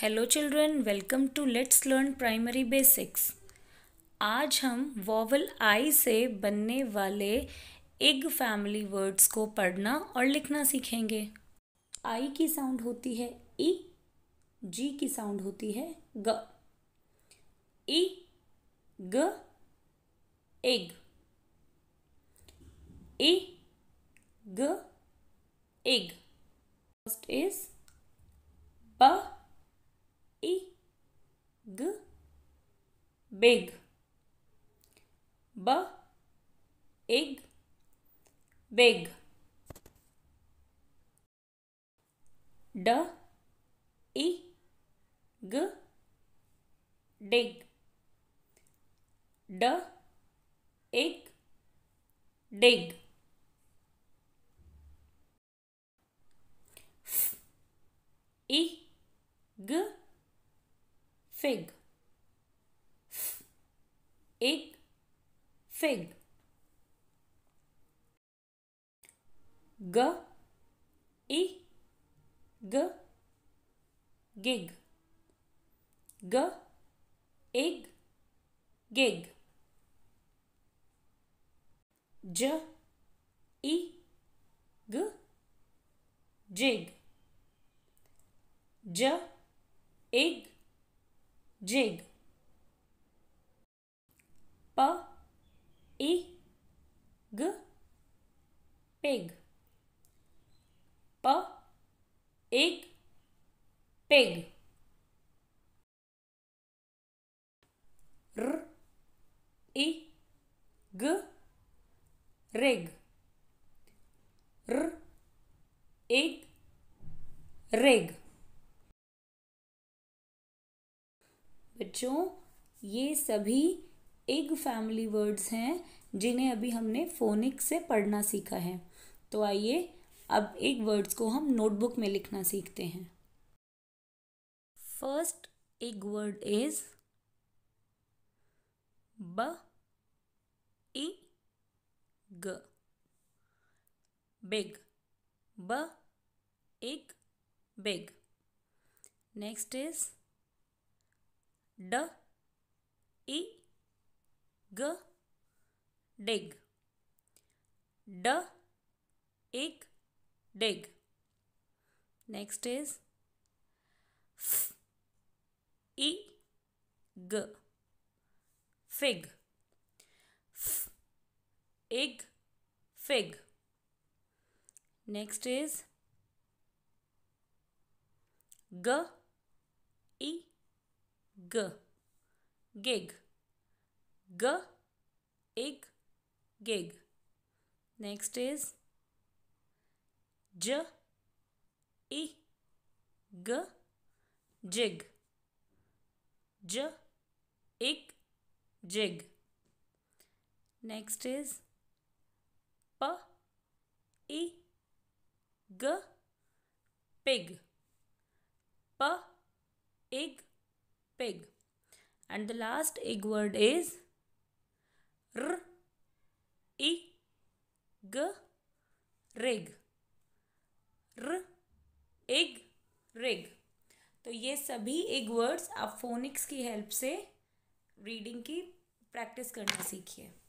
Hello children welcome to let's learn primary basics आज हम vowel आई से बनने वाले इग फैमिली वर्ड्स को पढ़ना और लिखना सीखेंगे आई की साउंड होती है ई e, जी की साउंड होती है ग ई g egg e g egg first is b big b ig big D. E. G. dig d ig dig f i g fig egg, fig. G, e, g, gig. G, egg, gig. J, e, g, jig. J, egg, jig. प इ ग peg प एक peg र इ ग रेग र एक रेग बच्चों ये सभी एग फैमिली वर्ड्स हैं जिन्हें अभी हमने फोनिक से पढ़ना सीखा है तो आइए अब एक वर्ड्स को हम नोटबुक में लिखना सीखते हैं फर्स्ट एग वर्ड इज ब ई ग बिग ब एक big next is d e g dig d ik dig next is f e g fig f ig fig next is g e g gig G, ig, gig. Next is J, I, G, jig. J, ik, jig. Next is P, I, G, pig. P, ig, pig. And the last ig word is r i g rig r egg e rig e e तो ये सभी egg words आप phonics की help से reading की practice करना सीखिए